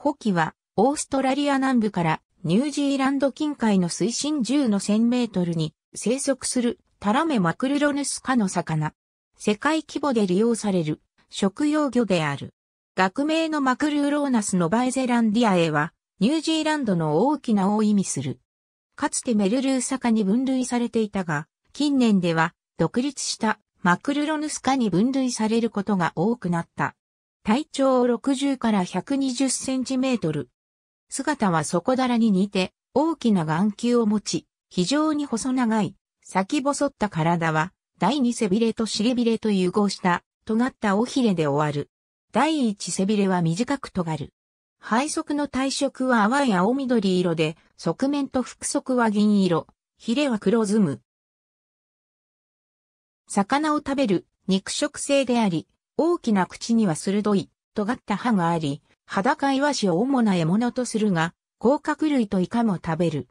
ホキは、オーストラリア南部からニュージーランド近海の水深10の1000メートルに生息するタラメマクルロヌス科の魚。世界規模で利用される食用魚である。学名のマクルーローナスのバイゼランディアへは、ニュージーランドの大きなを意味する。かつてメルルーサ科に分類されていたが、近年では独立したマクルロヌス科に分類されることが多くなった。体長60から120センチメートル。姿は底だらに似て、大きな眼球を持ち、非常に細長い、先細った体は、第二背びれと尻びれと融合した、尖った尾ひれで終わる。第一背びれは短く尖る。背側の体色は淡い青緑色で、側面と腹側は銀色、ヒレは黒ずむ。魚を食べる肉食性であり、大きな口には鋭い、尖った歯があり、裸イワシを主な獲物とするが、甲殻類とイカも食べる。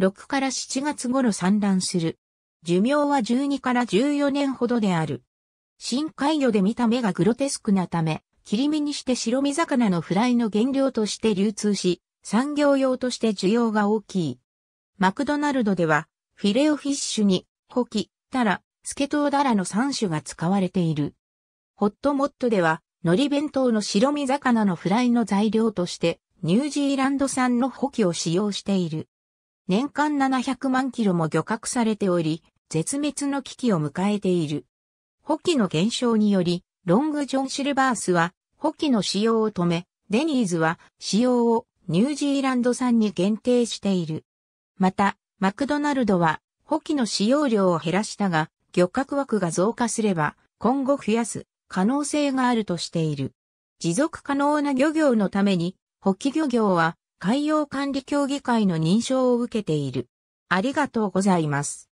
6から7月頃産卵する。寿命は12から14年ほどである。深海魚で見た目がグロテスクなため、切り身にして白身魚のフライの原料として流通し、産業用として需要が大きい。マクドナルドでは、フィレオフィッシュに、ホキ、タラ、スケトウダラの3種が使われている。ホットモットでは、海苔弁当の白身魚のフライの材料として、ニュージーランド産のホキを使用している。年間700万キロも漁獲されており、絶滅の危機を迎えている。ホキの減少により、ロングジョン・シルバースは、ホキの使用を止め、デニーズは使用をニュージーランド産に限定している。また、マクドナルドは、ホキの使用量を減らしたが、漁獲枠が増加すれば、今後増やす可能性があるとしている。持続可能な漁業のために、補給漁業は海洋管理協議会の認証を受けている。ありがとうございます。